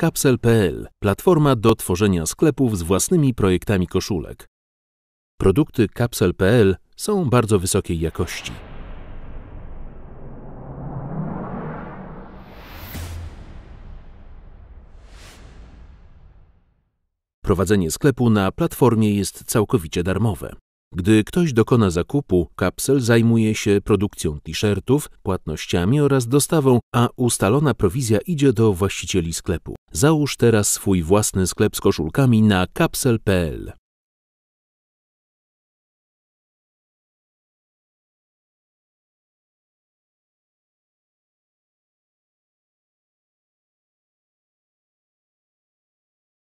Kapsel.pl platforma do tworzenia sklepów z własnymi projektami koszulek. Produkty Kapsel.pl są bardzo wysokiej jakości. Prowadzenie sklepu na platformie jest całkowicie darmowe. Gdy ktoś dokona zakupu, kapsel zajmuje się produkcją t-shirtów, płatnościami oraz dostawą, a ustalona prowizja idzie do właścicieli sklepu. Załóż teraz swój własny sklep z koszulkami na kapsel.pl.